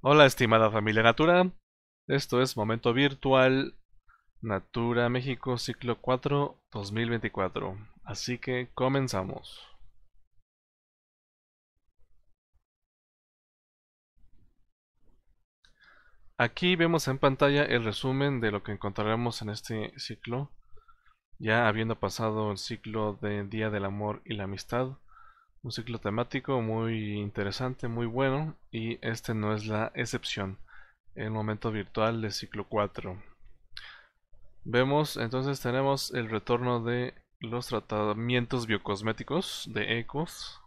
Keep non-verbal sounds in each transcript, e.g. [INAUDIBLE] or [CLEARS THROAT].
Hola estimada familia Natura, esto es Momento Virtual Natura México Ciclo 4 2024, así que comenzamos. Aquí vemos en pantalla el resumen de lo que encontraremos en este ciclo, ya habiendo pasado el ciclo de Día del Amor y la Amistad, un ciclo temático muy interesante, muy bueno, y este no es la excepción. El momento virtual de ciclo 4. Vemos, entonces tenemos el retorno de los tratamientos biocosméticos de ECOS.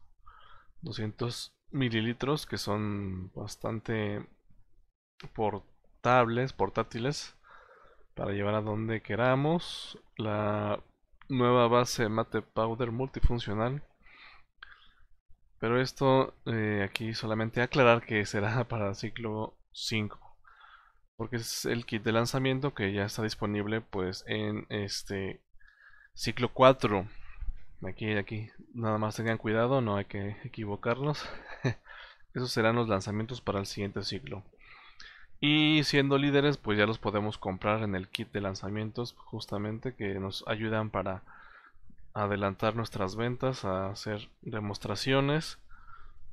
200 mililitros que son bastante portables, portátiles para llevar a donde queramos. La nueva base mate powder multifuncional pero esto eh, aquí solamente aclarar que será [LAUGHS] para ciclo 5. Porque es el kit de lanzamiento que ya está disponible pues en este ciclo 4. Aquí, aquí, nada más tengan cuidado, no hay que equivocarnos. [LAUGHS] Esos serán los lanzamientos para el siguiente ciclo. Y siendo líderes, pues ya los podemos comprar en el kit de lanzamientos, justamente que nos ayudan para adelantar nuestras ventas, a hacer demostraciones,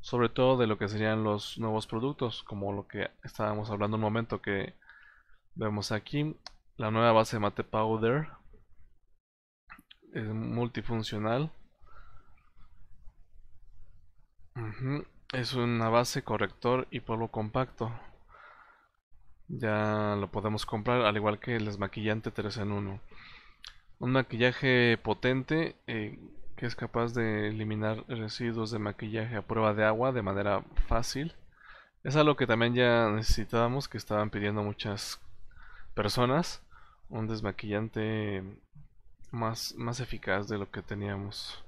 sobre todo de lo que serían los nuevos productos, como lo que estábamos hablando un momento que vemos aquí, la nueva base mate powder, es multifuncional, es una base corrector y polvo compacto, ya lo podemos comprar al igual que el desmaquillante 3 en 1 un maquillaje potente eh, que es capaz de eliminar residuos de maquillaje a prueba de agua de manera fácil. Es algo que también ya necesitábamos, que estaban pidiendo muchas personas. Un desmaquillante más, más eficaz de lo que teníamos.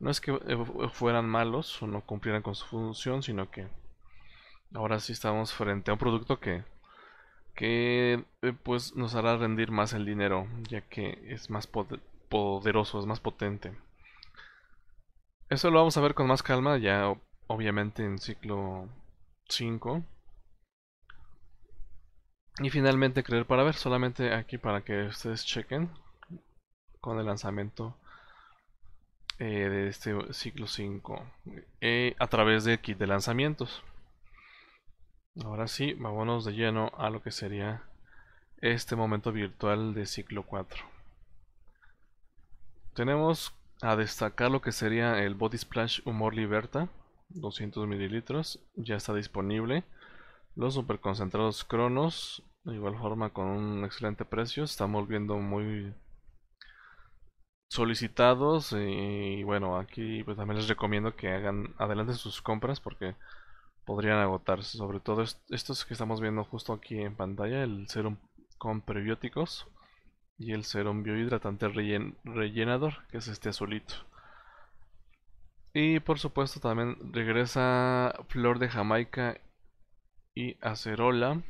No es que eh, eh, fueran malos o no cumplieran con su función, sino que ahora sí estamos frente a un producto que que eh, pues nos hará rendir más el dinero ya que es más poderoso, es más potente. Eso lo vamos a ver con más calma ya obviamente en ciclo 5. Y finalmente creer para ver, solamente aquí para que ustedes chequen con el lanzamiento eh, de este ciclo 5 eh, a través de kit de lanzamientos. Ahora sí, vámonos de lleno a lo que sería este momento virtual de ciclo 4. Tenemos a destacar lo que sería el Body Splash Humor Liberta, 200 mililitros, ya está disponible. Los concentrados Cronos, de igual forma con un excelente precio, estamos viendo muy solicitados y, y bueno, aquí pues también les recomiendo que hagan adelante sus compras porque podrían agotarse. Sobre todo estos que estamos viendo justo aquí en pantalla, el serum con prebióticos y el serum biohidratante rellenador, que es este azulito. Y por supuesto también regresa Flor de Jamaica y Acerola.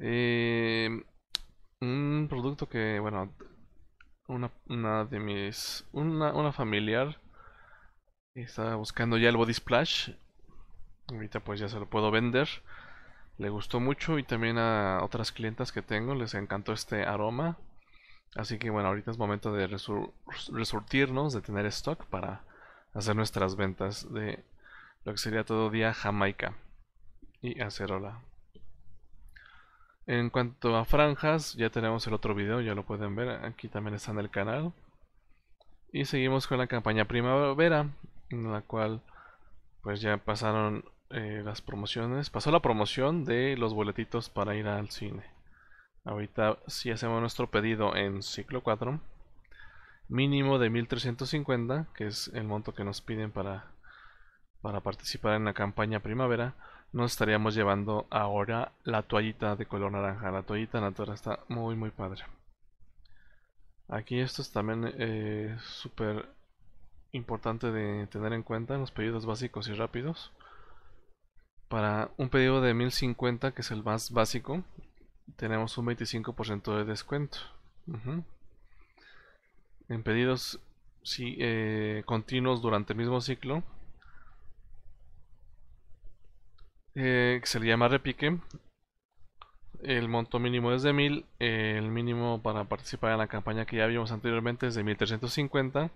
Eh, un producto que, bueno, una, de mis... Una, una familiar estaba buscando ya el body splash Ahorita pues ya se lo puedo vender. Le gustó mucho y también a otras clientas que tengo les encantó este aroma. Así que bueno, ahorita es momento de resurtirnos, de tener stock para hacer nuestras ventas de lo que sería todo día Jamaica y acerola. En cuanto a franjas, ya tenemos el otro video, ya lo pueden ver, aquí también está en el canal. Y seguimos con la campaña primavera, en la cual pues ya pasaron eh, las promociones. Pasó la promoción de los boletitos para ir al cine. Ahorita si hacemos nuestro pedido en ciclo 4, mínimo de 1350, que es el monto que nos piden para, para participar en la campaña primavera, nos estaríamos llevando ahora la toallita de color naranja. La toallita natural está muy muy padre. Aquí esto es también eh, súper importante de tener en cuenta los pedidos básicos y rápidos. Para un pedido de 1050, que es el más básico, tenemos un 25% de descuento. En pedidos eh, continuos durante el mismo ciclo, eh, que se le llama repique, el monto mínimo es de 1000, el mínimo para participar en la campaña que ya vimos anteriormente es de 1350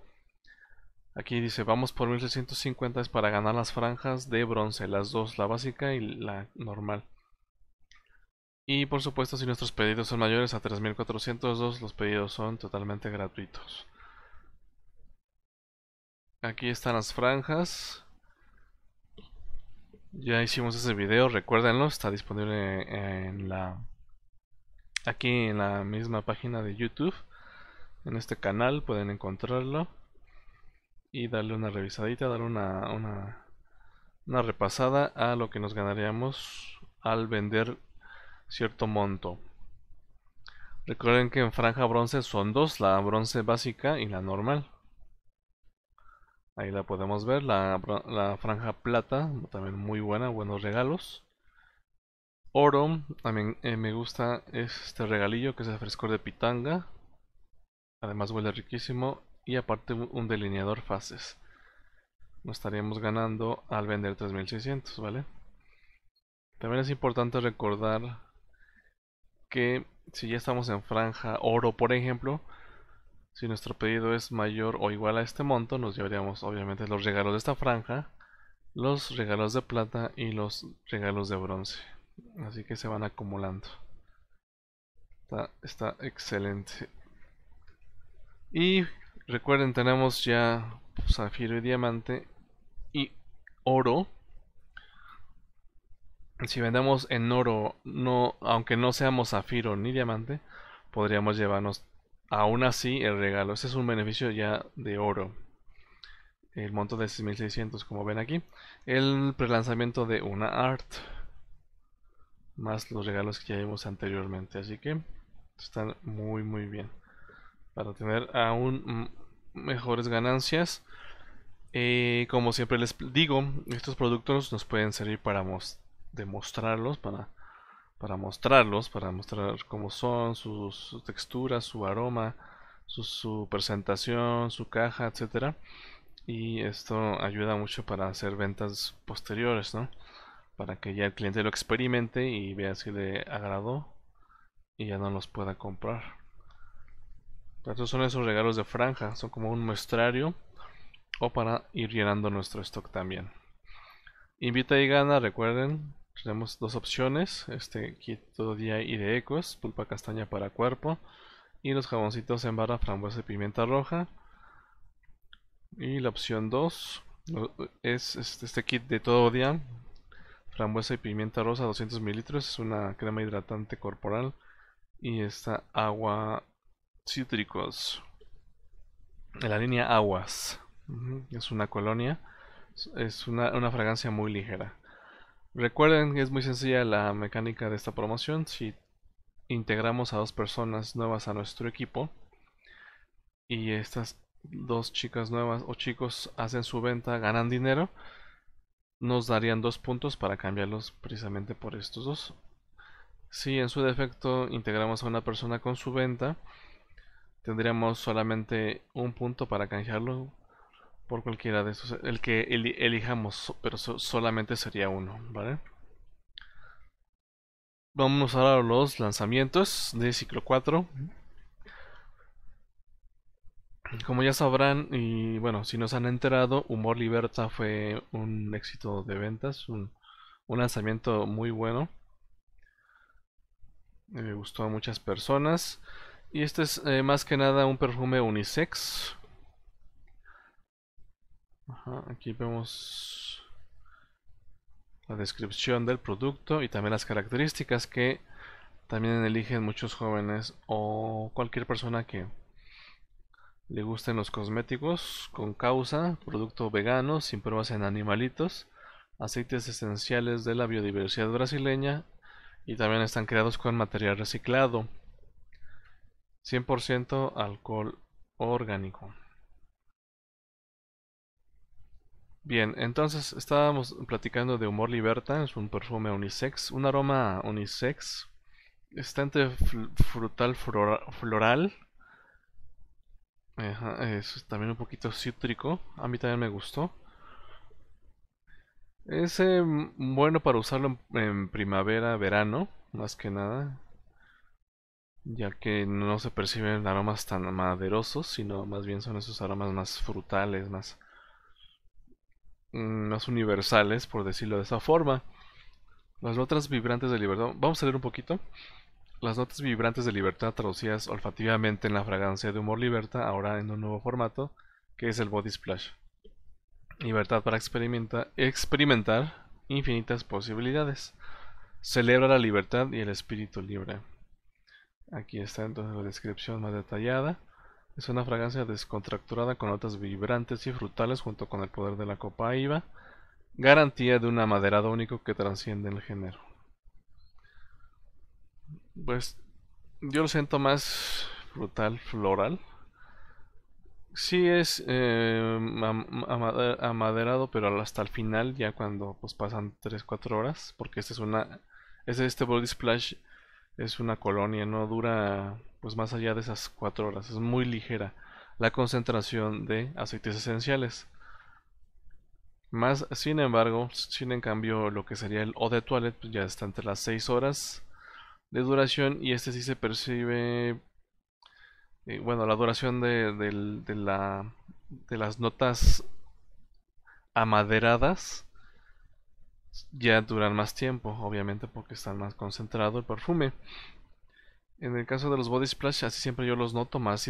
Aquí dice, vamos por 1650 es para ganar las franjas de bronce, las dos, la básica y la normal. Y por supuesto, si nuestros pedidos son mayores a 3402, los pedidos son totalmente gratuitos. Aquí están las franjas. Ya hicimos ese video, recuérdenlo, está disponible aquí en la misma página de YouTube. En este canal pueden encontrarlo y darle una revisadita, darle una, repasada a lo que nos ganaríamos al vender cierto monto. Recuerden que en franja bronce son dos, la bronce básica y la normal. Ahí la podemos ver, la, franja plata, también muy buena, buenos regalos. Oro, también eh, me gusta este regalillo que es el frescor de pitanga. Además huele riquísimo y aparte un delineador fases nos estaríamos ganando al vender 3600 vale también es importante recordar que si ya estamos en franja oro por ejemplo si nuestro pedido es mayor o igual a este monto nos llevaríamos obviamente los regalos de esta franja los regalos de plata y los regalos de bronce así que se van acumulando está, está excelente y Recuerden, tenemos ya pues, zafiro y diamante y oro. Si vendemos en oro, no, aunque no seamos zafiro ni diamante, podríamos llevarnos aún así el regalo. Ese es un beneficio ya de oro. El monto de 6600, como ven aquí. El prelanzamiento de una art. Más los regalos que ya vimos anteriormente. Así que están muy, muy bien. Para tener aún mejores ganancias. Eh, como siempre les digo, estos productos nos pueden servir para demostrarlos, para, para mostrarlos, para mostrar cómo son, sus, texturas, su aroma, su, presentación, su caja, etcétera. Y esto ayuda mucho para hacer ventas posteriores, ¿no? Para que ya el cliente lo experimente y vea si le agradó y ya no los pueda comprar. Estos son esos regalos de franja, son como un muestrario o para ir llenando nuestro stock también. Invita y gana, recuerden, tenemos dos opciones, este kit todo día y de ecos, pulpa castaña para cuerpo y los jaboncitos en barra frambuesa y pimienta roja. Y la opción 2 es este, este, kit de todo día, frambuesa y pimienta rosa 200 mililitros, es una crema hidratante corporal y esta agua cítricos. En la línea Aguas. Es una colonia. Es una, una fragancia muy ligera. Recuerden que es muy sencilla la mecánica de esta promoción. Si integramos a dos personas nuevas a nuestro equipo y estas dos chicas nuevas o chicos hacen su venta, ganan dinero, nos darían dos puntos para cambiarlos precisamente por estos dos. Si en su defecto integramos a una persona con su venta, tendríamos solamente un punto para canjearlo por cualquiera de esos, el que elijamos, pero solamente sería uno, ¿vale? Vamos ahora a los lanzamientos de ciclo 4. Como ya sabrán, y bueno, si nos han enterado, Humor Liberta fue un éxito de ventas, un, un lanzamiento muy bueno. Me eh, gustó a muchas personas. Y este es eh, más que nada un perfume unisex. aquí vemos la descripción del producto y también las características que también eligen muchos jóvenes o cualquier persona que le gusten los cosméticos con causa, producto vegano sin pruebas en animalitos, aceites esenciales de la biodiversidad brasileña y también están creados con material reciclado. 100% alcohol orgánico. Bien, entonces estábamos platicando de Humor Liberta, es un perfume unisex, un aroma unisex, estante frutal floral, es también un poquito cítrico, a mí también me gustó. Es mm, bueno para usarlo en primavera, verano, más que nada, ya que no se perciben aromas tan maderosos, sino más bien son esos aromas más frutales, más, mm, más universales, por decirlo de esa forma. Las notas vibrantes de libertad, vamos a leer un poquito. Las notas vibrantes de libertad traducidas olfativamente en la fragancia de humor liberta, ahora en un nuevo formato, que es el body splash. Libertad para experimentar experimentar infinitas posibilidades. Celebra la libertad y el espíritu libre. Aquí está entonces la descripción más detallada. Es una fragancia descontracturada con notas vibrantes y frutales junto con el poder de la copa IVA. Garantía de un amaderado único que trasciende el género. Pues yo lo siento más frutal, floral. Sí es eh, amaderado, pero hasta el final, ya cuando pues pasan 3-4 horas, porque este es una... es este body splash es una colonia, no dura pues más allá de esas cuatro horas, es muy ligera la concentración de aceites esenciales. Más, sin embargo, sin en cambio lo que sería el O de toilette pues, ya está entre las 6 horas de duración y este sí se percibe, eh, bueno, la duración de, la, de las notas amaderadas ya duran más tiempo, obviamente porque están más concentrado el perfume. En el caso de los body splash, así siempre yo los noto más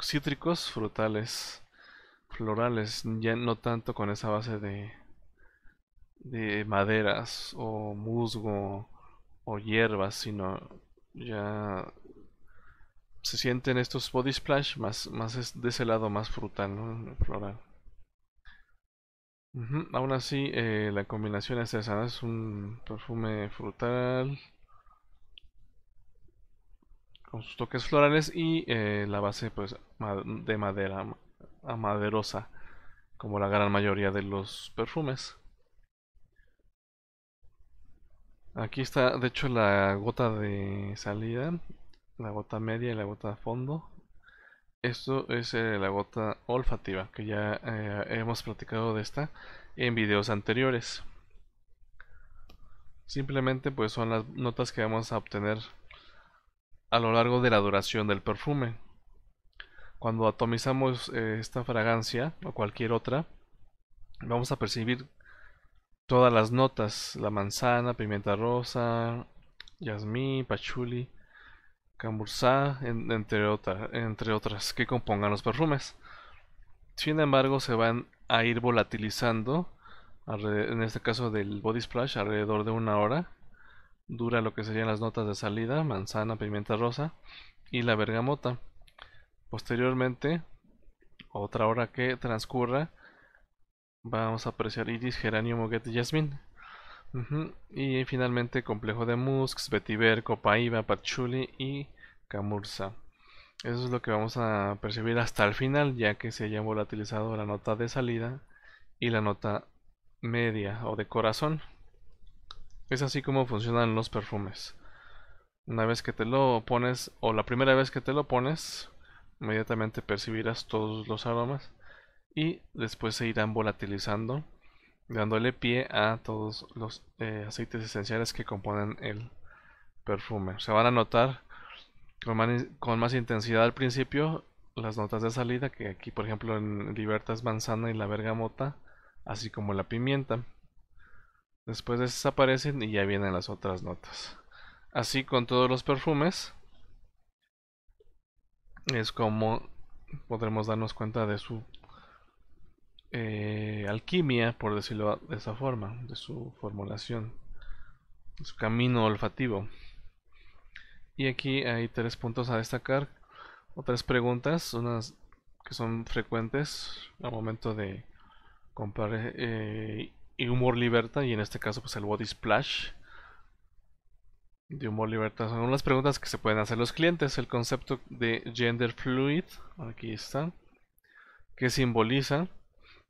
cítricos, frutales, florales, ya no tanto con esa base de, de maderas o musgo o hierbas, sino ya se sienten estos body splash más, más de ese lado más frutal, floral. Aún así, eh, la combinación es esa, es un perfume frutal con sus toques florales y eh, la base pues de madera amaderosa, como la gran mayoría de los perfumes. Aquí está, de hecho, la gota de salida, la gota media y la gota de fondo. Esto es eh, la gota olfativa, que ya eh, hemos platicado de esta en videos anteriores. Simplemente pues son las notas que vamos a obtener a lo largo de la duración del perfume. Cuando atomizamos eh, esta fragancia o cualquier otra, vamos a percibir todas las notas, la manzana, pimienta rosa, yasmí, pachuli, bursa, entre, otras entre otras, que compongan los perfumes. Sin embargo, se van a ir volatilizando, en este caso del body splash, alrededor de una hora. Dura lo que serían las notas de salida, manzana, pimienta rosa y la bergamota. Posteriormente, otra hora que transcurra, vamos a apreciar iris, geranio, moguete y jazmín. Y finalmente complejo de musks, vetiver, copaiba, patchouli y mursa, Eso es lo que vamos a percibir hasta el final, ya que se haya volatilizado la nota de salida y la nota media o de corazón. Es así como funcionan los perfumes. Una vez que te lo pones, o la primera vez que te lo pones, inmediatamente percibirás todos los aromas y después se irán volatilizando, dándole pie a todos los eh, aceites esenciales que componen el perfume. Se van a notar con más, intensidad al principio las notas de salida, que aquí por ejemplo en Libertas manzana y la bergamota, así como la pimienta. Después desaparecen y ya vienen las otras notas. Así con todos los perfumes es como podremos darnos cuenta de su eh, alquimia, por decirlo de esa forma, de su formulación, de su camino olfativo. Y aquí hay tres puntos a destacar otras preguntas, unas que son frecuentes al momento de comprar eh, humor liberta y en este caso pues el body splash de humor libertad son unas preguntas que se pueden hacer los clientes el concepto de gender fluid aquí está que simboliza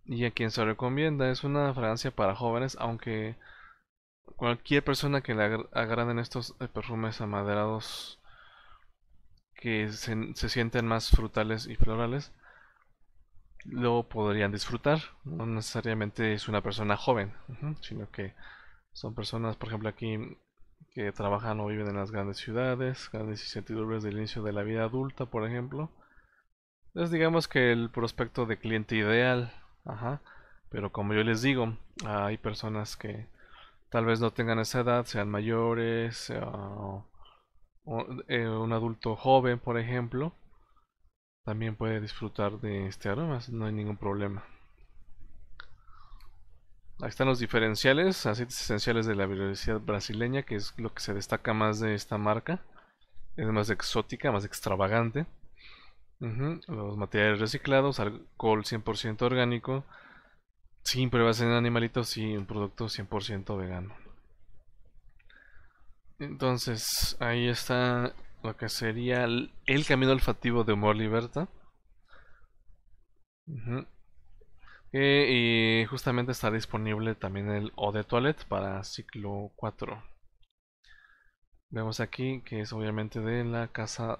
y a quien se recomienda es una fragancia para jóvenes aunque cualquier persona que le agraden estos eh, perfumes amaderados que se, sienten más frutales y florales, lo podrían disfrutar. No necesariamente es una persona joven, sino que son personas, por ejemplo, aquí que trabajan o viven en las grandes ciudades, grandes y incertidumbres del inicio de la vida adulta, por ejemplo. Entonces digamos que el prospecto de cliente ideal, ajá, pero como yo les digo, hay personas que tal vez no tengan esa edad, sean mayores, eh, un adulto joven, por ejemplo, también puede disfrutar de este aroma, no hay ningún problema. Ahí están los diferenciales, aceites esenciales de la biodiversidad brasileña, que es lo que se destaca más de esta marca. Es más exótica, más extravagante. Los materiales reciclados, alcohol 100% orgánico, Sí, pruebas en animalitos y un producto 100% vegano. Entonces, ahí está lo que sería el, camino olfativo de Humor Liberta. Eh, y justamente está disponible también el O de Toilet para ciclo 4. Vemos aquí que es obviamente de la casa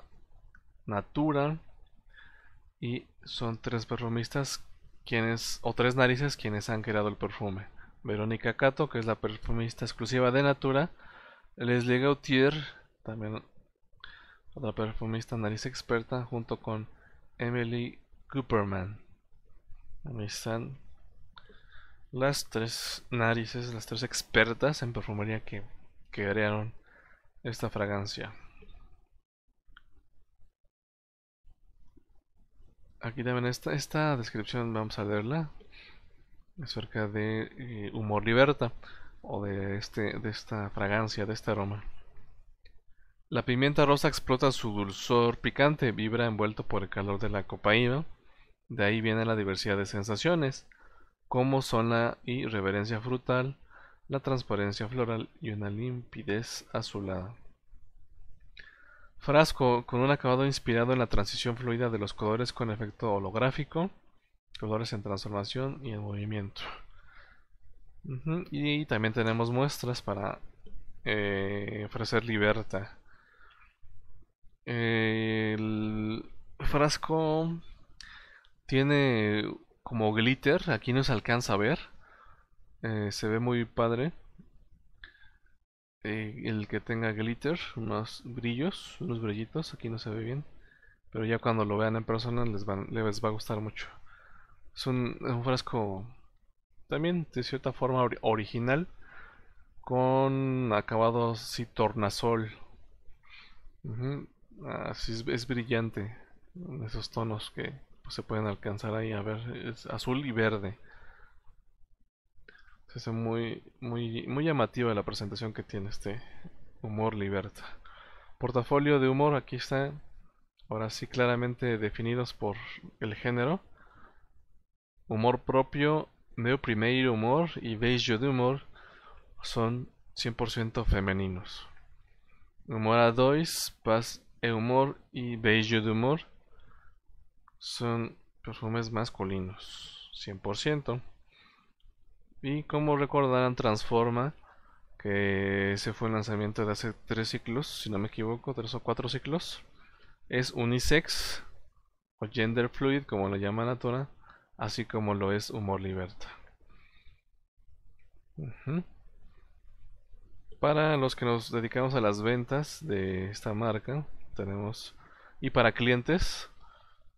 Natura. Y son tres perromistas quienes, o tres narices quienes han creado el perfume. Verónica Cato, que es la perfumista exclusiva de Natura. Leslie Gautier, también otra perfumista nariz experta, junto con Emily Cooperman. Ahí están las tres narices, las tres expertas en perfumería que crearon esta fragancia. aquí también esta descripción, vamos a leerla, acerca de eh, humor liberta o de, este, de esta fragancia, de este aroma. La pimienta rosa explota su dulzor picante, vibra envuelto por el calor de la copaína. De ahí viene la diversidad de sensaciones, como son la irreverencia frutal, la transparencia floral y una limpidez azulada. Frasco con un acabado inspirado en la transición fluida de los colores con efecto holográfico, colores en transformación y en movimiento. Y también tenemos muestras para eh, ofrecer libertad. El frasco tiene como glitter, aquí no se alcanza a ver, eh, se ve muy padre. Eh, el que tenga glitter, unos brillos, unos brillitos, aquí no se ve bien, pero ya cuando lo vean en persona les, les va a gustar mucho. Es un, frasco también de cierta forma original con acabado si tornasol. Así ah, es, brillante esos tonos que pues, se pueden alcanzar ahí a ver, es azul y verde. Es muy, muy, muy llamativa la presentación que tiene este humor liberta. Portafolio de humor, aquí está. Ahora sí, claramente definidos por el género. Humor propio, neo primeiro humor y beijo de humor son 100% femeninos. Humor a dois, paz e humor y beijo de humor son perfumes masculinos, 100%. Y como recordarán, Transforma, que ese fue el lanzamiento de hace tres ciclos, si no me equivoco, tres o cuatro ciclos, es unisex o gender fluid, como lo llama la Torah, así como lo es Humor Liberta. Para los que nos dedicamos a las ventas de esta marca, tenemos. Y para clientes,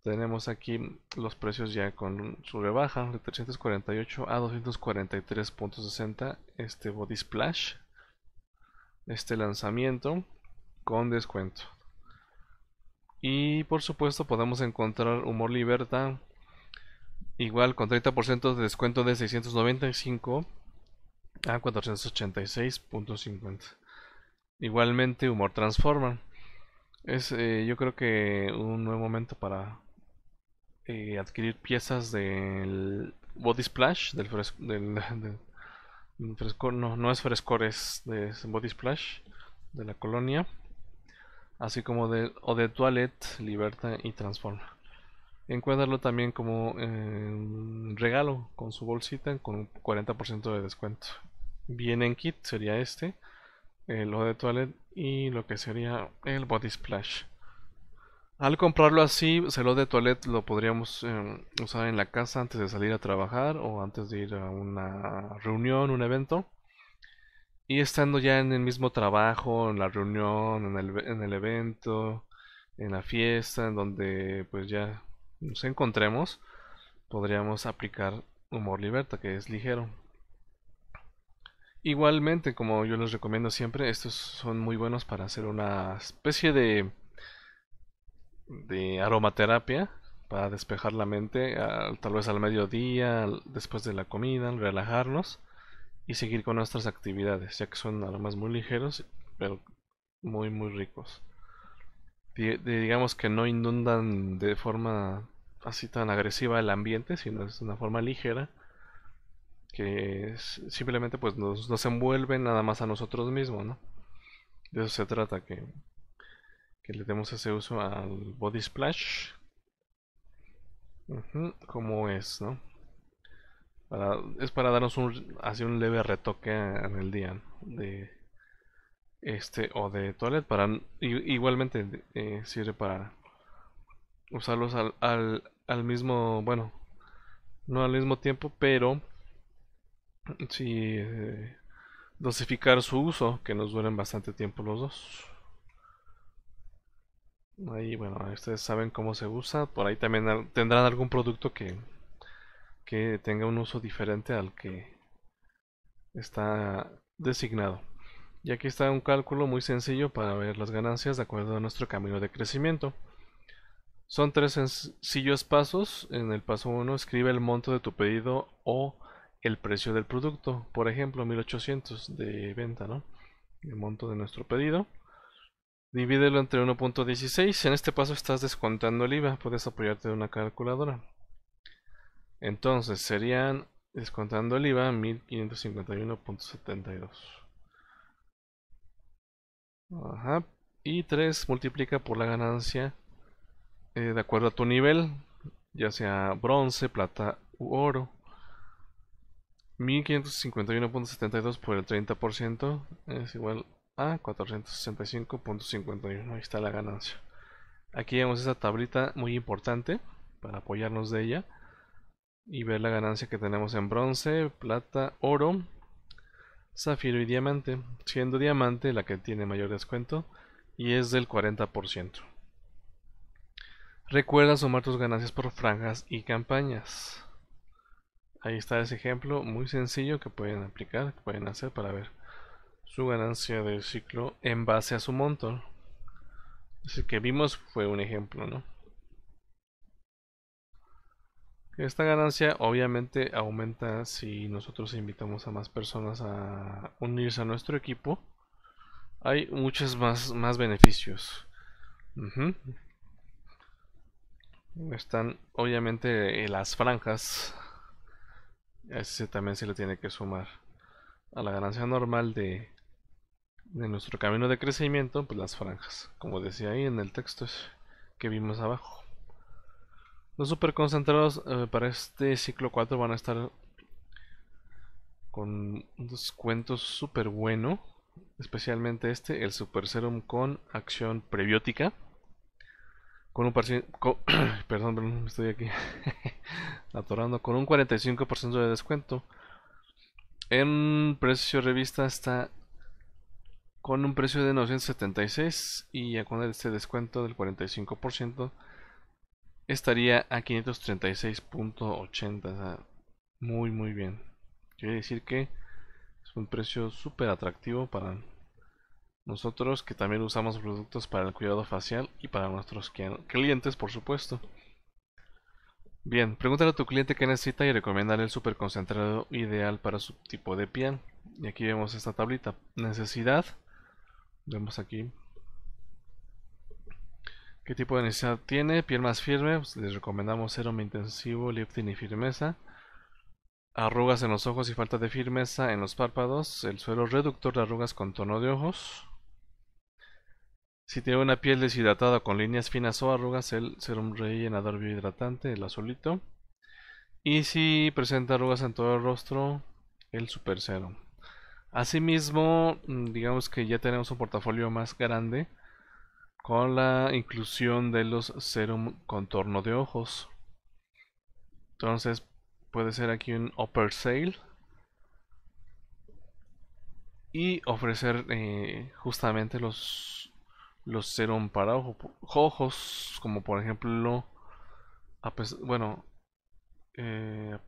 tenemos aquí los precios ya con su rebaja de 348 a 243.60 este body splash. Este lanzamiento con descuento. Y por supuesto podemos encontrar Humor Liberta igual con 30% de descuento de 695 a 486.50. Igualmente Humor Transforma. Es eh, yo creo que un nuevo momento para eh, adquirir piezas del Body Splash, del, [LAUGHS] no, no es frescor, es de Body Splash de la colonia, así como de, o de Toilet, Liberta y Transforma. Encuéntralo también como em, regalo con su bolsita con un 40% de descuento. Viene en kit, sería este, el O de Toilet y lo que sería el Body Splash. Al comprarlo así, lo de toilette lo podríamos em, usar en la casa antes de salir a trabajar o antes de ir a una reunión, un evento. Y estando ya en el mismo trabajo, en la reunión, en el, en el evento, en la fiesta, en donde pues ya nos encontremos, podríamos aplicar humor liberta, que es ligero. Igualmente, como yo les recomiendo siempre, estos son muy buenos para hacer una especie de de aromaterapia para despejar la mente, tal vez al mediodía, después de la comida, relajarnos y seguir con nuestras actividades, ya que son aromas muy ligeros, pero muy, muy ricos. digamos que no inundan de forma así tan agresiva el ambiente, sino es una forma ligera que simplemente pues nos, nos envuelve nada más a nosotros mismos, ¿no? De eso se trata, que que le demos ese uso al body splash como es es para darnos un un leve retoque en el día de este o de toilet para igualmente eh, sirve para usarlos al, al, mismo bueno no al mismo tiempo pero si eh, dosificar su uso que nos duren bastante tiempo los dos Ahí, bueno, ustedes saben cómo se usa. Por ahí también tendrán algún producto que, que tenga un uso diferente al que está designado. Y aquí está un cálculo muy sencillo para ver las ganancias de acuerdo a nuestro camino de crecimiento. Son tres sencillos pasos. En el paso 1 escribe el monto de tu pedido o el precio del producto. Por ejemplo, 1800 de venta, ¿no? El monto de nuestro pedido. Divídelo entre 1.16. En este paso estás descontando el IVA. Puedes apoyarte de una calculadora. Entonces serían, descontando el IVA, 1551.72. Ajá. Y 3 multiplica por la ganancia eh, de acuerdo a tu nivel, ya sea bronce, plata u oro. 1551.72 por el 30% es igual Ah, a 465.51. Ahí está la ganancia. Aquí vemos esa tablita muy importante para apoyarnos de ella y ver la ganancia que tenemos en bronce, plata, oro, zafiro y diamante, siendo diamante la que tiene mayor descuento y es del 40%. Recuerda sumar tus ganancias por franjas y campañas. Ahí está ese ejemplo muy sencillo que pueden aplicar, que pueden hacer para ver su ganancia del ciclo en base a su monto. Así que vimos fue un ejemplo, ¿no? Esta ganancia obviamente aumenta si nosotros invitamos a más personas a unirse a nuestro equipo. Hay muchos más, más beneficios. Están obviamente las franjas. ese también se le tiene que sumar a la ganancia normal de de nuestro camino de crecimiento, pues las franjas, como decía ahí en el texto que vimos abajo. Los super concentrados eh, para este ciclo 4 van a estar con un descuento súper bueno, especialmente este, el Super Serum con acción prebiótica. Con un [CLEARS THROAT] perdón, estoy aquí [LAUGHS] atorando con un 45% de descuento. En precio revista está con un precio de 976 y a con este descuento del 45% estaría a 536.80 muy muy bien quiere decir que es un precio súper atractivo para nosotros que también usamos productos para el cuidado facial y para nuestros clientes por supuesto Bien, pregúntale a tu cliente qué necesita y recomendarle el super concentrado ideal para su tipo de piel. Y aquí vemos esta tablita. Necesidad Vemos aquí qué tipo de necesidad tiene. Piel más firme, pues, les recomendamos serum intensivo, lifting y firmeza. Arrugas en los ojos y falta de firmeza en los párpados. El suelo reductor de arrugas con tono de ojos. Si tiene una piel deshidratada con líneas finas o arrugas, el serum rellenador biohidratante, el azulito. Y si presenta arrugas en todo el rostro, el super serum. Asimismo, mm, digamos que ya tenemos un portafolio más grande con la inclusión de los serum contorno de ojos. Entonces puede ser aquí un upper sale y ofrecer eh, justamente los los serum para ojos como por ejemplo bueno eh,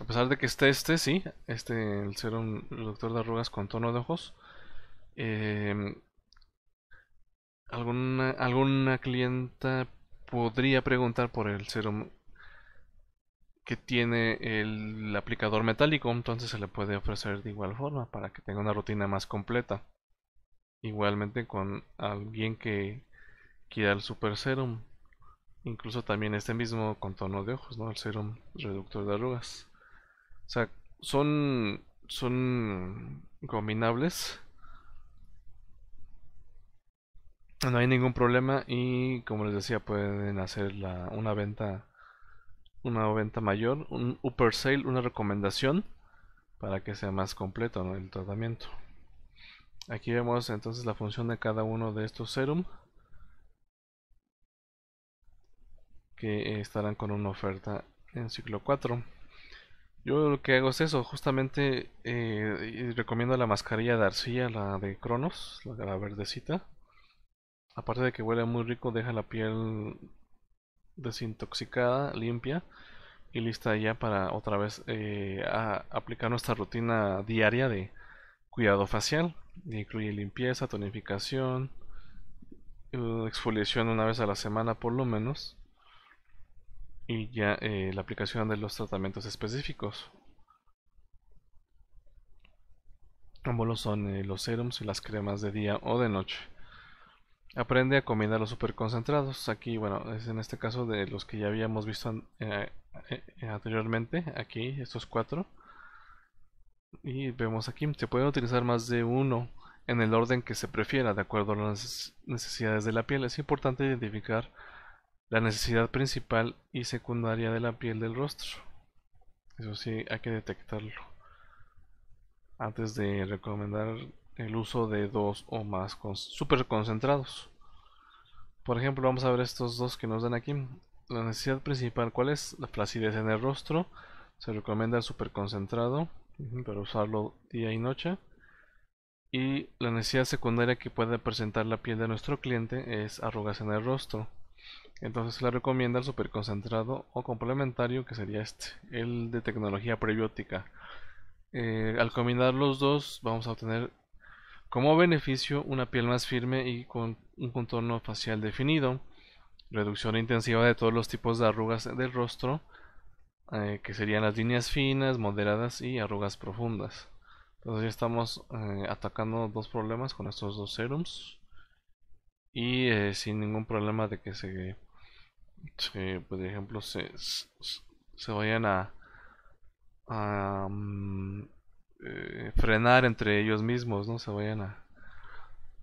a pesar de que esté este, sí, este, el serum reductor de arrugas con tono de ojos. Em, alguna, alguna clienta podría preguntar por el serum que tiene el aplicador metálico, entonces se le puede ofrecer de igual forma para que tenga una rutina más completa. Igualmente con alguien que quiera el super serum, incluso también este mismo con tono de ojos, ¿no? El serum reductor de arrugas. O sea, son. Combinables. No hay ningún problema. Y como les decía, pueden hacer una venta. Una venta mayor. Un upper sale, una recomendación. Para que sea más completo el tratamiento. Aquí vemos entonces la función de cada uno de estos serum que estarán con una oferta en ciclo 4. Yo lo que hago es eso, justamente eh, recomiendo la mascarilla de arcilla, la de Cronos, la, la verdecita. Aparte de que huele muy rico, deja la piel desintoxicada, limpia y lista ya para otra vez eh, aplicar nuestra rutina diaria de cuidado facial. Incluye limpieza, tonificación, eh, exfoliación una vez a la semana por lo menos y ya eh, la aplicación de los tratamientos específicos. Ambos lo son eh, los serums y las cremas de día o de noche. Aprende a combinar los concentrados Aquí, bueno, es en este caso de los que ya habíamos visto eh, anteriormente. Aquí, estos cuatro. Y vemos aquí, se puede utilizar más de uno en el orden que se prefiera, de acuerdo a las necesidades de la piel. Es importante identificar la necesidad principal y secundaria de la piel del rostro. Eso sí, hay que detectarlo antes de recomendar el uso de dos o más super concentrados. Por ejemplo, vamos a ver estos dos que nos dan aquí. La necesidad principal, ¿cuál es? La flacidez en el rostro. Se recomienda el super concentrado para usarlo día y noche. Y la necesidad secundaria que puede presentar la piel de nuestro cliente es arrugas en el rostro. Entonces le recomienda el concentrado o complementario, que sería este, el de tecnología prebiótica. Eh, al combinar los dos, vamos a obtener como beneficio una piel más firme y con un contorno facial definido, reducción intensiva de todos los tipos de arrugas del rostro, eh, que serían las líneas finas, moderadas y arrugas profundas. Entonces ya estamos eh, atacando dos problemas con estos dos serums y eh, sin ningún problema de que se, por pues, ejemplo se, vayan a, mm, eh, frenar entre ellos mismos no se vayan a,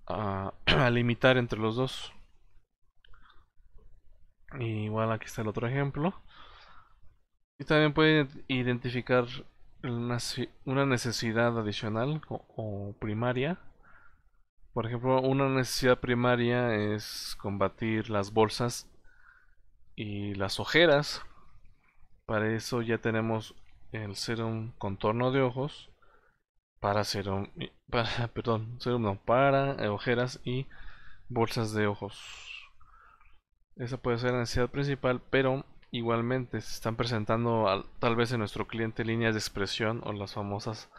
a, [CLEARS THROAT] limitar entre los dos igual aquí está el otro ejemplo y también pueden identificar una, necesidad adicional o primaria por ejemplo, una necesidad primaria es combatir las bolsas y las ojeras. Para eso ya tenemos el serum contorno de ojos para serum, [LAUGHS] para, perdón, serum para eh, ojeras y bolsas de ojos. Esa puede ser la necesidad principal, pero igualmente se están presentando tal vez en nuestro cliente líneas de expresión o las famosas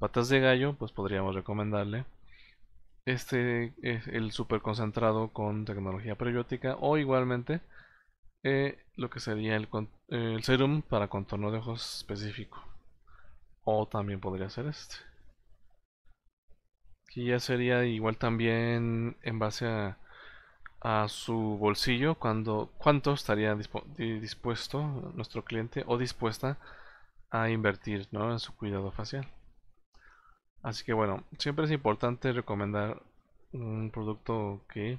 patas de gallo, pues podríamos recomendarle este es el super concentrado con tecnología prebiótica o igualmente eh, lo que sería el, serum para contorno de ojos específico o también podría ser este y ya sería igual también en base a, su bolsillo cuando cuánto estaría dispuesto nuestro cliente o dispuesta a invertir en su cuidado facial Así que bueno, siempre es importante recomendar un producto que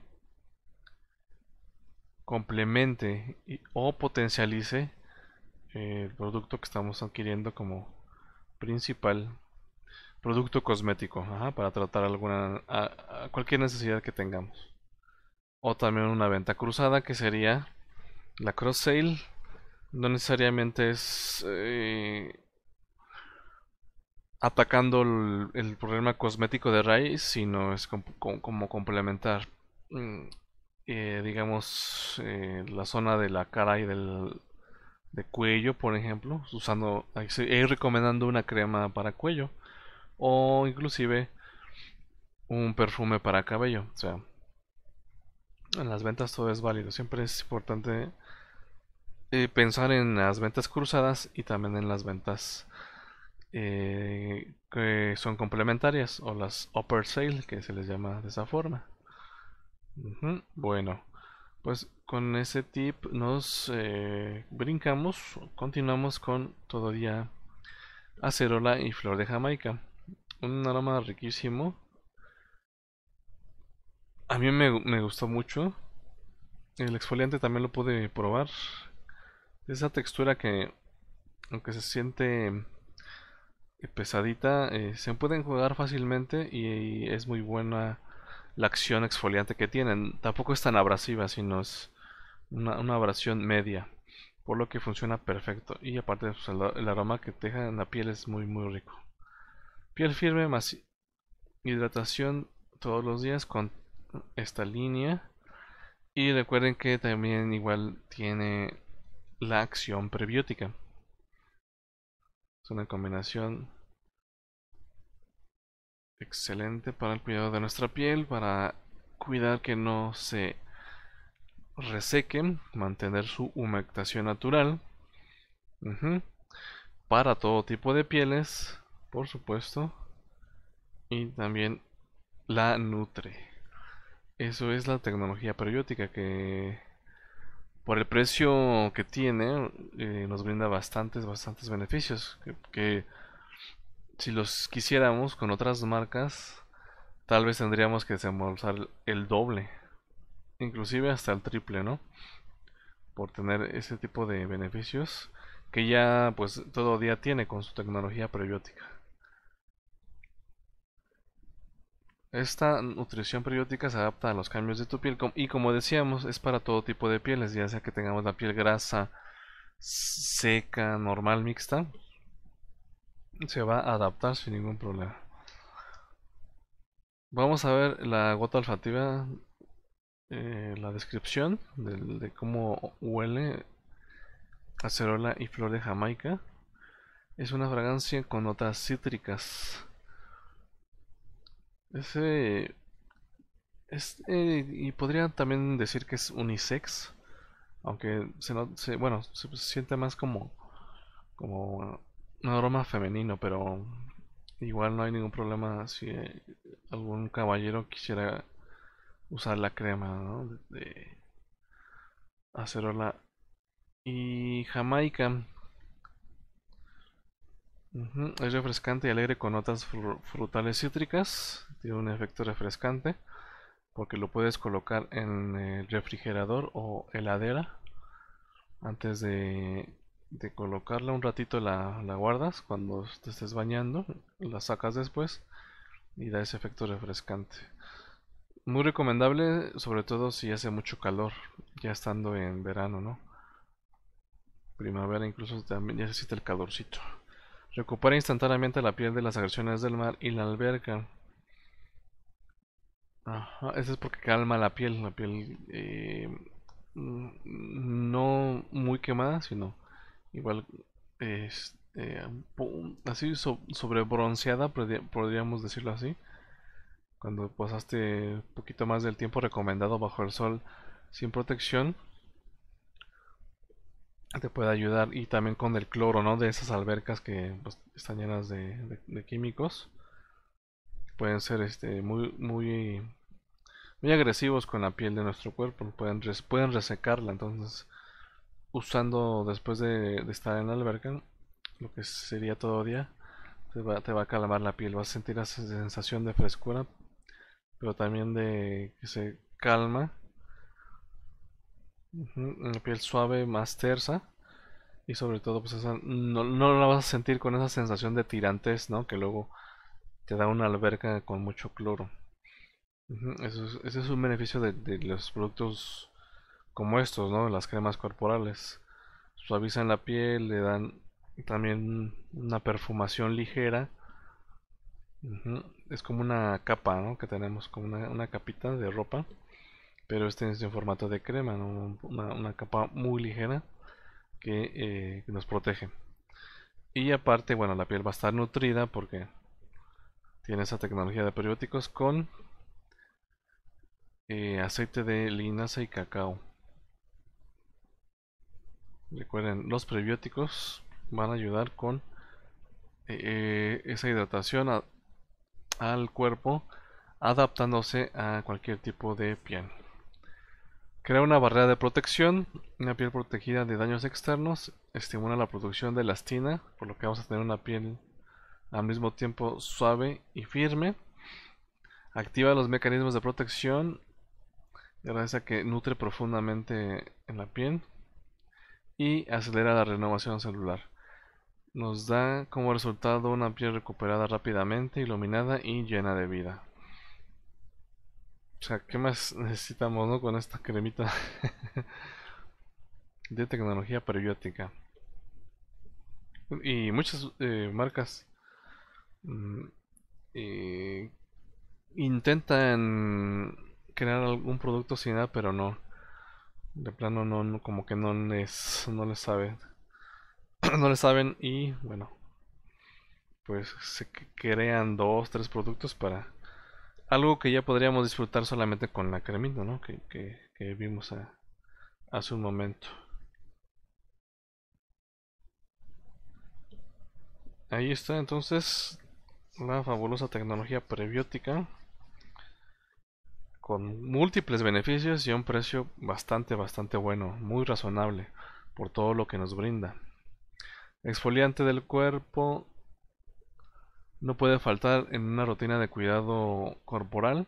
complemente o potencialice eh, el producto que estamos adquiriendo como principal producto cosmético para tratar alguna a, cualquier necesidad que tengamos o también una venta cruzada que sería la cross sale no necesariamente es eh, atacando el, problema cosmético de raíz, sino es como complementar, mm, eh, digamos, eh, la zona de la cara y del cuello, por ejemplo, usando, ir recomendando una crema para cuello o inclusive un perfume para cabello. O sea, en las ventas todo es válido. Siempre es importante eh, pensar en las ventas cruzadas y también en las ventas eh, que son complementarias o las upper sale que se les llama de esa forma bueno pues con ese tip nos eh, brincamos continuamos con todavía acerola y flor de jamaica un aroma riquísimo a mí me, me gustó mucho el exfoliante también lo pude probar esa textura que aunque se siente pesadita eh, se pueden jugar fácilmente y, es muy buena la acción exfoliante que tienen. Tampoco es tan abrasiva, sino es una, abrasión media, por lo que funciona perfecto. Y aparte pues, el, aroma que deja en la piel es muy muy rico. Piel firme más hidratación todos los días con esta línea. Y recuerden que también igual tiene la acción prebiótica. Es una combinación excelente para el cuidado de nuestra piel, para cuidar que no se reseque, mantener su humectación natural. Para todo tipo de pieles, por supuesto. Y también la nutre. Eso es la tecnología periódica que por el precio que tiene, eh, nos brinda bastantes, bastantes beneficios. Que, si los quisiéramos con otras marcas, tal vez tendríamos que desembolsar el doble, inclusive hasta el triple, ¿no? Por tener ese tipo de beneficios que ya pues todo día tiene con su tecnología prebiótica. Esta nutrición periódica se adapta a los cambios de tu piel y como decíamos es para todo tipo de pieles, ya sea que tengamos la piel grasa, seca, normal, mixta, se va a adaptar sin ningún problema. Vamos a ver la gota olfativa, eh, la descripción de, de cómo huele acerola y flor de Jamaica. Es una fragancia con notas cítricas ese. Es, este, y podría también decir que es unisex. Aunque se, no, bueno, se siente más como. como un aroma femenino, pero igual no hay ningún problema si eh, algún caballero quisiera usar la crema de, de acerola y Jamaica es refrescante y alegre con notas frutales cítricas. Tiene un efecto refrescante porque lo puedes colocar en el refrigerador o heladera antes de, colocarla un ratito la, la, guardas cuando te estés bañando la sacas después y da ese efecto refrescante muy recomendable sobre todo si hace mucho calor ya estando en verano no primavera incluso también ya necesita el calorcito Recupera instantáneamente la piel de las agresiones del mar y la alberca. Ajá, eso es porque calma la piel, la piel eh, no muy quemada, sino igual este, así sobre sobrebronceada, podríamos decirlo así. Cuando pasaste un poquito más del tiempo recomendado bajo el sol sin protección, te puede ayudar y también con el cloro no de esas albercas que pues, están llenas de, químicos pueden ser este, muy muy muy agresivos con la piel de nuestro cuerpo pueden pueden resecarla entonces usando después de, estar en la alberca lo que sería todo día te va, a calmar la piel vas a sentir esa sensación de frescura pero también de que se calma piel suave, más tersa. Y sobre todo, pues no, no, la vas a sentir con esa sensación de tirantes, ¿no? Que luego te da una alberca con mucho cloro. eso es, ese es un beneficio de, los productos como estos, ¿no? Las cremas corporales. Suavizan la piel, le dan también una perfumación ligera. es como una capa, Que tenemos como una, una capita de ropa pero este es un formato de crema, una, capa muy ligera eh, que, nos protege. Y aparte, bueno, la piel va a estar nutrida porque tiene esa tecnología de prebióticos con eh, aceite de linaza y cacao. Recuerden, los prebióticos van a ayudar con eh, esa hidratación al cuerpo adaptándose a cualquier tipo de piel. Crea una barrera de protección, una piel protegida de daños externos, estimula la producción de elastina, por lo que vamos a tener una piel al mismo tiempo suave y firme. Activa los mecanismos de protección, gracias a que nutre profundamente en la piel y acelera la renovación celular. Nos da como resultado una piel recuperada rápidamente, iluminada y llena de vida. O sea, ¿qué más necesitamos, no? Con esta cremita [LAUGHS] de tecnología prebiótica. Y muchas eh, marcas mm, eh, intentan crear algún producto sin nada, pero no. De plano, no, como que no les, no les saben. [CLEARS THROAT] no les saben y, bueno, pues se crean dos, tres productos para algo que ya podríamos disfrutar solamente con la cremita, ¿no? Que, vimos hace un momento. Ahí está entonces la fabulosa tecnología prebiótica con múltiples beneficios y un precio bastante, bastante bueno, muy razonable por todo lo que nos brinda. Exfoliante del cuerpo, no puede faltar en una rutina de cuidado corporal.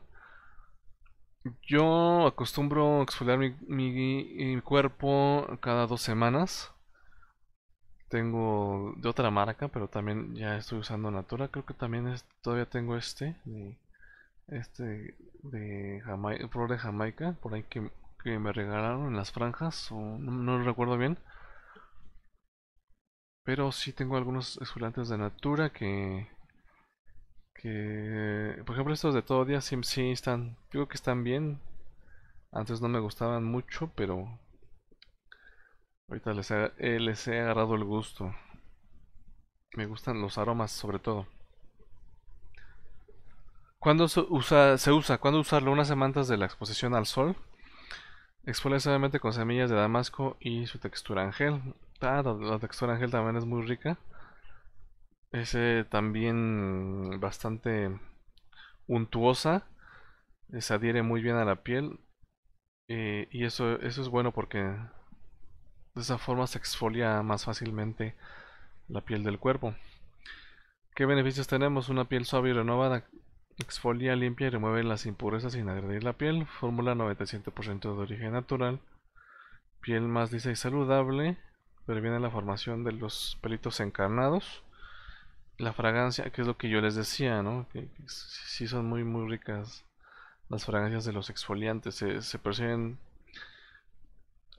Yo acostumbro exfoliar mi, mi, cuerpo cada dos semanas. Tengo de otra marca, pero también ya estoy usando Natura. Creo que también todavía tengo este. De, este de Jamaica, de Jamaica, por ahí que, me regalaron en las franjas, no, recuerdo bien. Pero sí tengo algunos exfoliantes de Natura que por ejemplo estos de todo día sí, están digo que están bien antes no me gustaban mucho pero ahorita eh, les he, agarrado el gusto me gustan los aromas sobre todo ¿Cuándo se usa, ¿Cuándo usarlo? Unas semantas de la exposición al sol. Exponer solamente con semillas de damasco y su textura ángel. Ah, la textura ángel también es muy rica. Es también bastante untuosa. Eh, se adhiere muy bien a la piel. Eh, y eso, eso es bueno porque de esa forma se exfolia más fácilmente la piel del cuerpo. ¿Qué beneficios tenemos? Una piel suave y renovada. Exfolia, limpia y remueve las impurezas sin agredir la piel. Fórmula 97% de origen natural. Piel más lisa y saludable. Previene la formación de los pelitos encarnados la fragancia, que es lo que yo les decía, ¿no? Que, son muy, muy ricas las fragancias de los exfoliantes. Se, perciben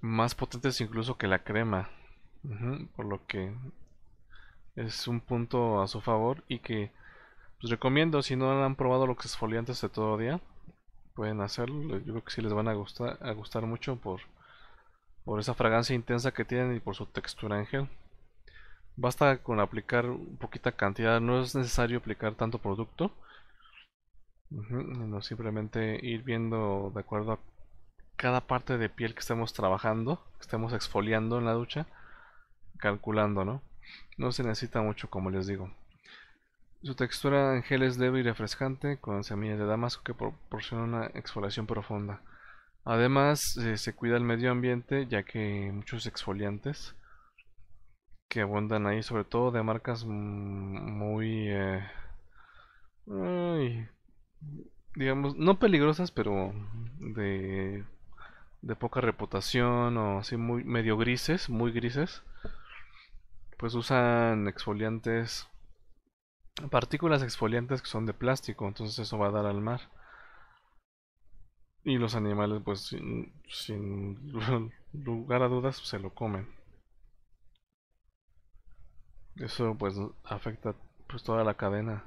más potentes incluso que la crema. Por lo que es un punto a su favor y que pues, recomiendo, si no han probado los exfoliantes de todo día, pueden hacerlo. Yo creo que sí les van a gustar, a gustar mucho por, por esa fragancia intensa que tienen y por su textura en gel. Basta con aplicar poquita cantidad, no es necesario aplicar tanto producto. no, simplemente ir viendo de acuerdo a cada parte de piel que estemos trabajando, que estemos exfoliando en la ducha, calculando, ¿no? No se necesita mucho, como les digo. Su textura en gel es leve y refrescante, con semillas de damasco que proporciona una exfoliación profunda. Además, eh, se cuida el medio ambiente, ya que muchos exfoliantes que abundan ahí, sobre todo de marcas muy, eh, digamos, no peligrosas, pero de, poca reputación o así muy medio grises, muy grises. Pues usan exfoliantes, partículas exfoliantes que son de plástico, entonces eso va a dar al mar. Y los animales, pues, sin [LAUGHS] lugar a dudas, se lo comen. Eso pues afecta pues toda la cadena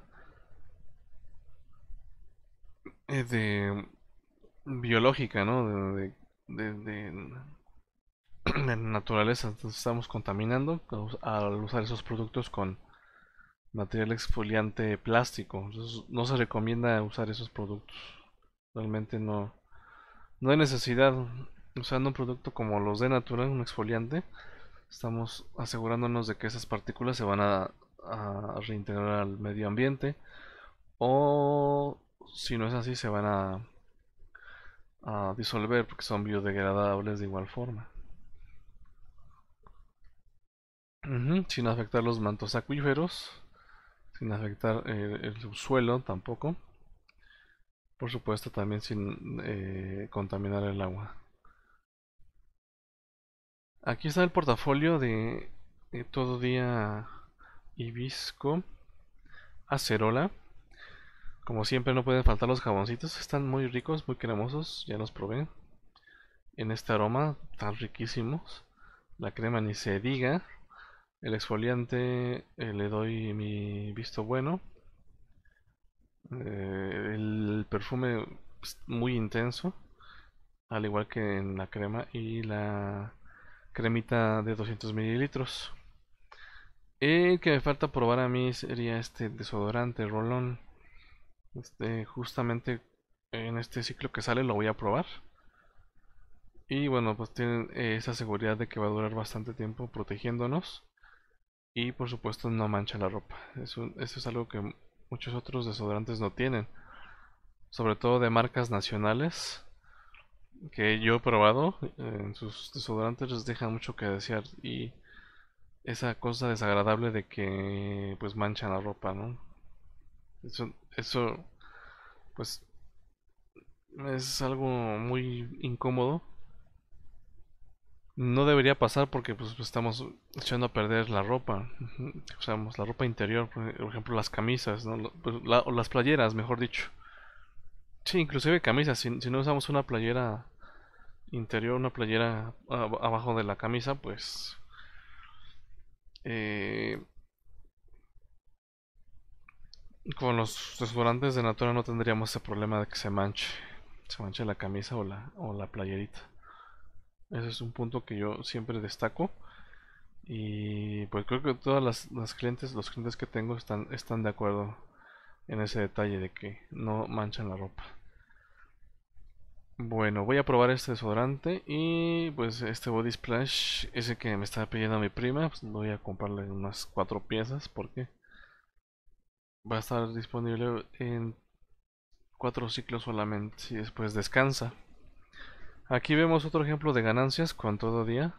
de mm, biológica, ¿no? De, [CLEARS THROAT] de, naturaleza. Entonces estamos contaminando al usar esos productos con material exfoliante plástico. Entonces, no se recomienda usar esos productos. Realmente no, no hay necesidad usando un producto como los de natural, un exfoliante. Estamos asegurándonos de que esas partículas se van a, reintegrar al medio ambiente o si no es así se van a, disolver porque son biodegradables de igual forma. sin afectar los mantos acuíferos, sin afectar eh, el subsuelo tampoco. Por supuesto también sin eh, contaminar el agua. Aquí está el portafolio de, Todo Día Hibisco Acerola. Como siempre no pueden faltar los jaboncitos, están muy ricos, muy cremosos, ya los probé. En este aroma, tan riquísimos. La crema ni se diga. El exfoliante eh, le doy mi visto bueno. Eh, el perfume pues, muy intenso, al igual que en la crema y la cremita de 200 mililitros. El que me falta probar a mí sería este desodorante rolón. Este, justamente en este ciclo que sale lo voy a probar. Y bueno, pues tienen eh, esa seguridad de que va a durar bastante tiempo protegiéndonos. Y por supuesto no mancha la ropa. eso es algo que muchos otros desodorantes no tienen. Sobre todo de marcas nacionales que yo he probado en sus desodorantes les dejan mucho que desear y esa cosa desagradable de que pues manchan la ropa, ¿no? Eso, eso pues es algo muy incómodo. No debería pasar porque pues estamos echando a perder la ropa, usamos la ropa interior, por ejemplo las camisas, pues, o las playeras, mejor dicho Sí, inclusive camisas. Si, no usamos una playera interior, una playera abajo de la camisa, pues... Eh, con los restaurantes de Natura no tendríamos ese problema de que se manche. Se manche la camisa o la, o la playerita. Ese es un punto que yo siempre destaco. Y pues creo que todas las, las, clientes, los clientes que tengo están, están de acuerdo en ese detalle de que no manchan la ropa. Bueno, voy a probar este desodorante y pues este body splash ese que me estaba pidiendo mi prima, pues, voy a comprarle unas cuatro piezas porque va a estar disponible en cuatro ciclos solamente Si después descansa. Aquí vemos otro ejemplo de ganancias con todo día,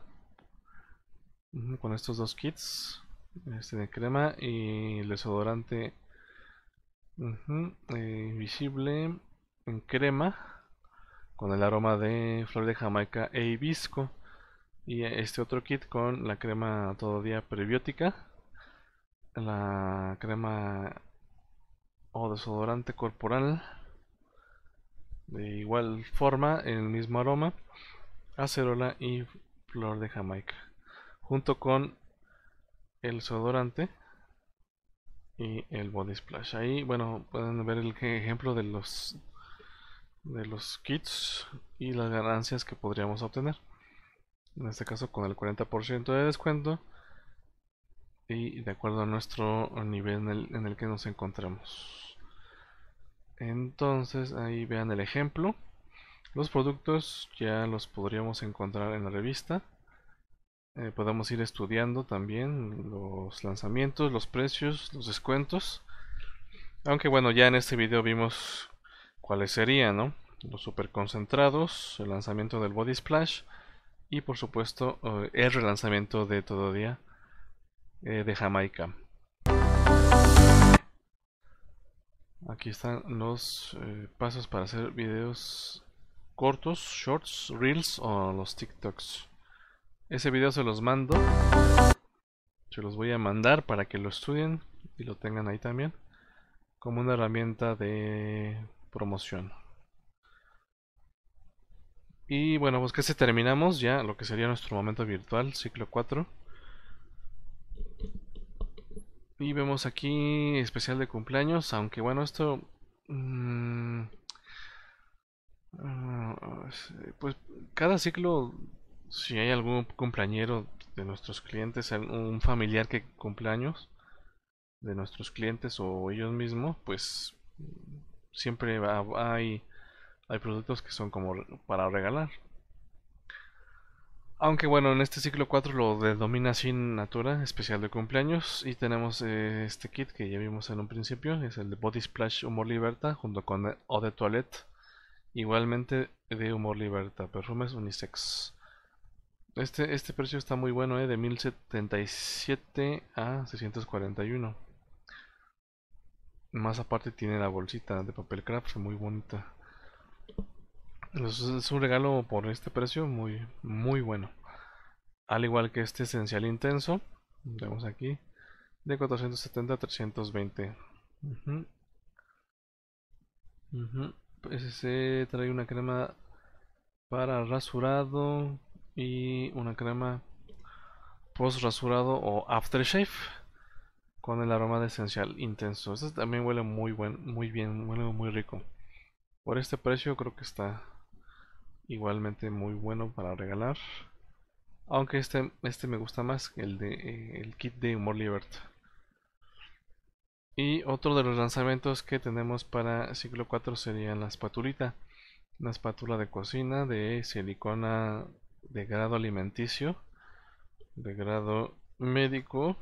con estos dos kits, este de crema y el desodorante eh, Invisible visible en crema con el aroma de flor de jamaica e hibisco y este otro kit con la crema todavía prebiótica la crema o desodorante corporal de igual forma el mismo aroma acerola y flor de jamaica junto con el desodorante y el body splash ahí bueno pueden ver el ejemplo de los de los kits y las ganancias que podríamos obtener. En este caso con el 40% de descuento y de acuerdo a nuestro nivel en el, que nos encontramos. Entonces ahí vean el ejemplo. Los productos ya los podríamos encontrar en la revista. Eh, podemos ir estudiando también los lanzamientos, los precios, los descuentos. Aunque bueno, ya en este video vimos cuáles serían, ¿no? Los super concentrados, el lanzamiento del Body Splash y por supuesto eh, el relanzamiento de Todo Día eh, de Jamaica. Aquí están los eh, pasos para hacer videos cortos, shorts, reels o los TikToks. Ese video se los mando. Se los voy a mandar para que lo estudien y lo tengan ahí también. Como una herramienta de promoción. Y bueno, pues que se terminamos ya lo que sería nuestro momento virtual, ciclo 4. Y vemos aquí especial de cumpleaños, aunque bueno, esto... Mm, ah, pues cada ciclo, si hay algún compañero de nuestros clientes, un familiar que cumpleaños de nuestros clientes o ellos mismos, pues siempre hay, hay productos que son como para regalar. Aunque bueno, en este ciclo 4 lo Domina Sin Natura, especial de cumpleaños. Y tenemos eh, este kit que ya vimos en un principio, es el de Body Splash Humor Liberta, junto con O eh, de Toilette, igualmente de Humor Liberta, perfumes unisex. Este, este precio está muy bueno, eh, de 1077 a 641. Más aparte tiene la bolsita de papel craft muy bonita. Es un regalo por este precio muy, muy bueno. Al igual que este esencial intenso, vemos aquí, de 470 a 320. Pues ese trae una crema para rasurado y una crema post rasurado o aftershave con el aroma de esencial intenso. Este también huele muy buen, muy bien, huele muy rico. Por este precio creo que está igualmente muy bueno para regalar. Aunque este, este me gusta más que el de eh, el kit de Humor libertad Y otro de los lanzamientos que tenemos para ciclo 4 sería la espatulita. Una espátula de cocina de silicona de grado alimenticio, de grado médico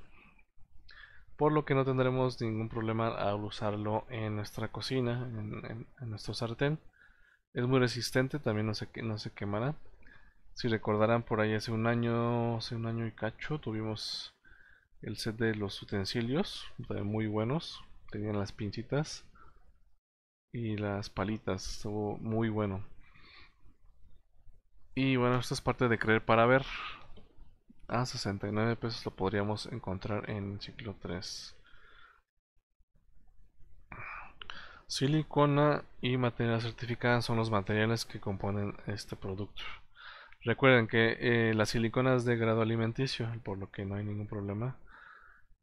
por lo que no tendremos ningún problema al usarlo en nuestra cocina, en, nuestro sartén. Es muy resistente, también no se, no se quemará. Si recordarán por ahí hace un año, hace un año y cacho, tuvimos el set de los utensilios, muy buenos. Tenían las pinchitas y las palitas, estuvo muy bueno. Y bueno, esto es parte de creer para ver. Ah, a 69 pesos lo podríamos encontrar en ciclo 3 silicona y materia certificada son los materiales que componen este producto recuerden que eh, la silicona es de grado alimenticio por lo que no hay ningún problema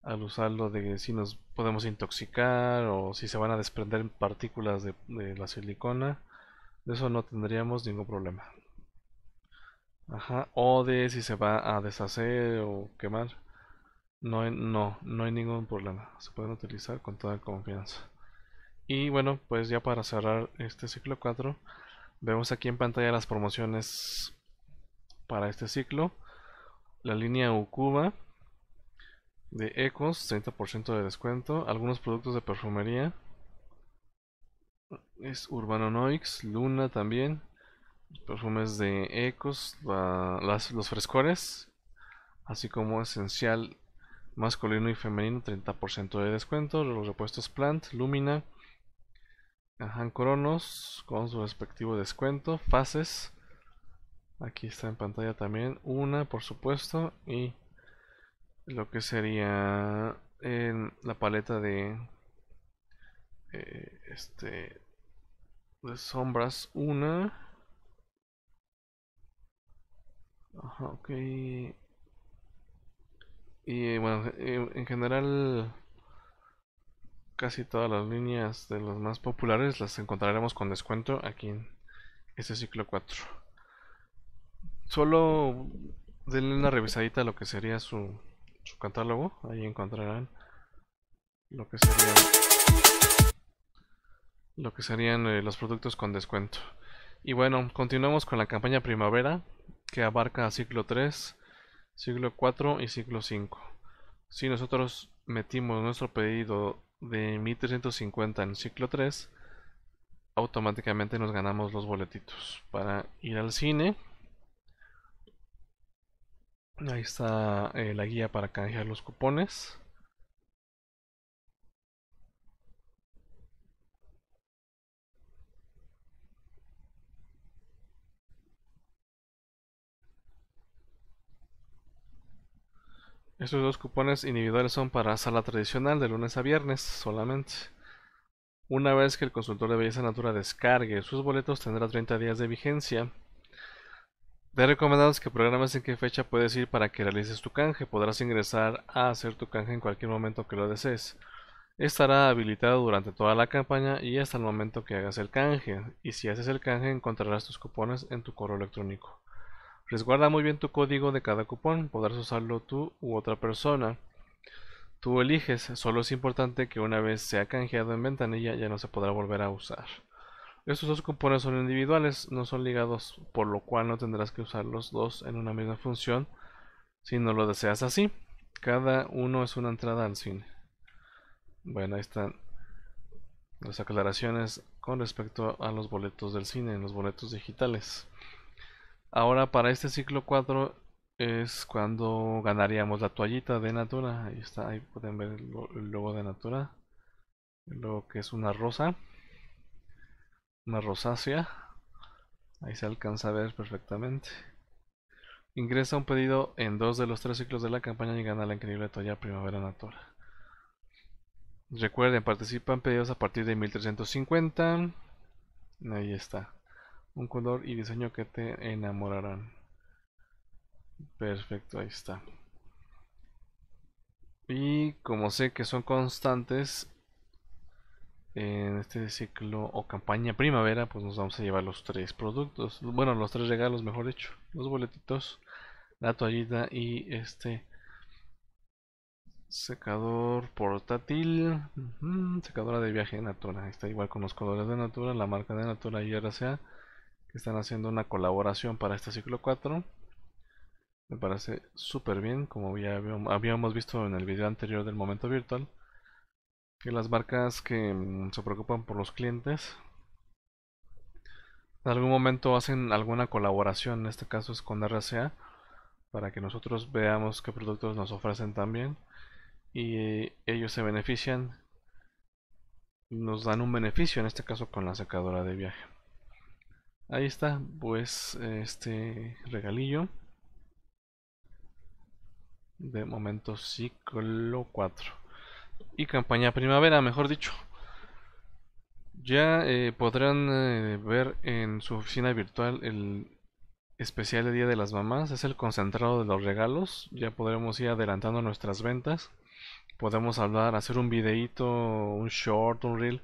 al usarlo de si nos podemos intoxicar o si se van a desprender partículas de la silicona de eso no tendríamos ningún problema Ajá, o de si se va a deshacer o quemar. No no, no hay ningún problema. Se pueden utilizar con toda confianza. Y bueno, pues ya para cerrar este ciclo 4, vemos aquí en pantalla las promociones para este ciclo. La línea Ucuba de Ecos, 30% de descuento. Algunos productos de perfumería. Es Urbano Noix, Luna también perfumes de ecos, los frescores, así como esencial masculino y femenino, 30% de descuento, los repuestos Plant, Lumina, han Coronos con su respectivo descuento, fases, aquí está en pantalla también, una por supuesto, y lo que sería en la paleta de eh, este de sombras una ok. Y eh, bueno, eh, en general casi todas las líneas de las más populares las encontraremos con descuento aquí en este ciclo 4. Solo denle una revisadita a lo que sería su, catálogo, ahí encontrarán lo que serían lo que serían eh, los productos con descuento. Y bueno, continuamos con la campaña primavera, que abarca ciclo 3, ciclo 4 y ciclo 5. Si nosotros metimos nuestro pedido de 1350 en ciclo 3, automáticamente nos ganamos los boletitos para ir al cine. Ahí está eh, la guía para canjear los cupones. Estos dos cupones individuales son para sala tradicional de lunes a viernes solamente. Una vez que el consultor de belleza natura descargue sus boletos tendrá 30 días de vigencia. Te recomendamos que programas en qué fecha puedes ir para que realices tu canje. Podrás ingresar a hacer tu canje en cualquier momento que lo desees. Estará habilitado durante toda la campaña y hasta el momento que hagas el canje. Y si haces el canje encontrarás tus cupones en tu correo electrónico. Resguarda muy bien tu código de cada cupón, podrás usarlo tú u otra persona. Tú eliges, solo es importante que una vez sea canjeado en ventanilla ya no se podrá volver a usar. Estos dos cupones son individuales, no son ligados, por lo cual no tendrás que usar los dos en una misma función si no lo deseas así. Cada uno es una entrada al cine. Bueno, ahí están las aclaraciones con respecto a los boletos del cine, los boletos digitales. Ahora para este ciclo 4 es cuando ganaríamos la toallita de Natura. Ahí está, ahí pueden ver el, logo de Natura. El logo que es una rosa. Una rosácea. Ahí se alcanza a ver perfectamente. Ingresa un pedido en dos de los tres ciclos de la campaña y gana la increíble toalla Primavera Natura. Recuerden, participan pedidos a partir de 1350. Ahí está un color y diseño que te enamorarán. Perfecto, ahí está. Y como sé que son constantes en este ciclo o campaña primavera, pues nos vamos a llevar los tres productos. Bueno, los tres regalos, mejor dicho. Los boletitos, la toallita y este secador portátil. secadora de viaje de Natura. está igual con los colores de Natura, la marca de Natura y ahora sea están haciendo una colaboración para este ciclo 4. Me parece súper bien, como ya habíamos visto en el video anterior del momento virtual, que las marcas que mm, se preocupan por los clientes en algún momento hacen alguna colaboración, en este caso es con RCA, para que nosotros veamos qué productos nos ofrecen también y eh, ellos se benefician, nos dan un beneficio en este caso con la secadora de viaje. Ahí está, pues este regalillo. De momento ciclo 4. Y campaña primavera, mejor dicho. Ya eh, podrán eh, ver en su oficina virtual el especial de Día de las Mamás. Es el concentrado de los regalos. Ya podremos ir adelantando nuestras ventas. Podemos hablar, hacer un videíto, un short, un reel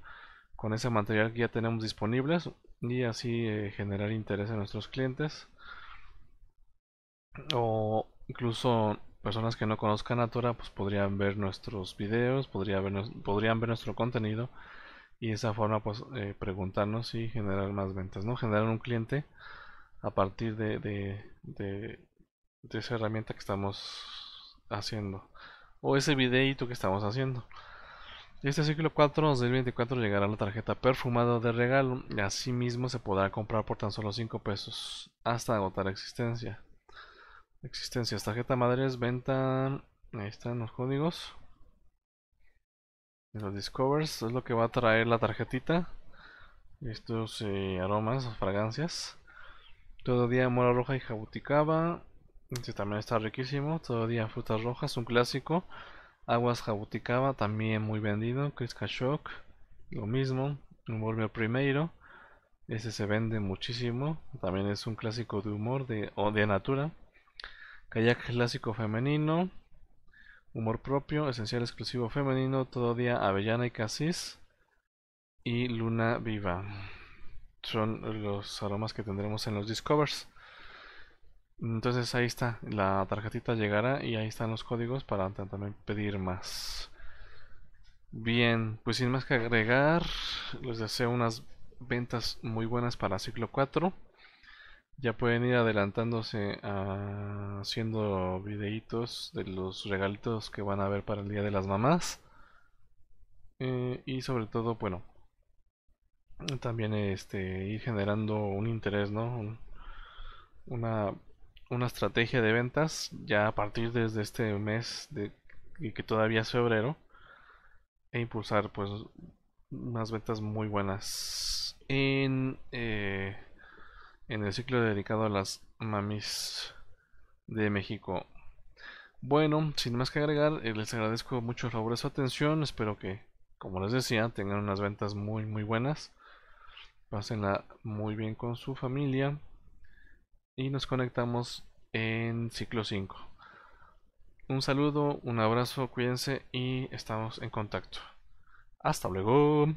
con ese material que ya tenemos disponibles y así eh, generar interés en nuestros clientes o incluso personas que no conozcan Natura pues podrían ver nuestros videos podrían ver, nuestro contenido y de esa forma pues eh, preguntarnos y generar más ventas no generar un cliente a partir de, de, de, de esa herramienta que estamos haciendo o ese videito que estamos haciendo este ciclo 4 2024 llegará la tarjeta perfumada de regalo y asimismo se podrá comprar por tan solo 5 pesos hasta agotar existencia. Existencias, tarjeta madres, venta. Ahí están los códigos. Los discovers es lo que va a traer la tarjetita. Estos y eh, aromas, fragancias. Todo día mora roja y jabuticaba. Este también está riquísimo. Todo día frutas rojas, un clásico. Aguas Jabuticaba también muy vendido. Chris Kashok, lo mismo. Humor Primero, ese se vende muchísimo. También es un clásico de humor de, o de Natura. Kayak clásico femenino. Humor propio, esencial exclusivo femenino. Todo día Avellana y Casis. Y Luna Viva. Son los aromas que tendremos en los Discovers. Entonces ahí está, la tarjetita llegará y ahí están los códigos para también pedir más. Bien, pues sin más que agregar, les deseo unas ventas muy buenas para ciclo 4. Ya pueden ir adelantándose a haciendo videitos de los regalitos que van a ver para el Día de las Mamás. Eh, y sobre todo, bueno, también este, ir generando un interés, ¿no? una una estrategia de ventas ya a partir desde este mes de que todavía es febrero e impulsar pues unas ventas muy buenas en eh, en el ciclo dedicado a las mamis de México bueno sin más que agregar eh, les agradezco mucho el favor de su atención espero que como les decía tengan unas ventas muy muy buenas pásenla muy bien con su familia y nos conectamos en ciclo 5. Un saludo, un abrazo, cuídense y estamos en contacto. Hasta luego.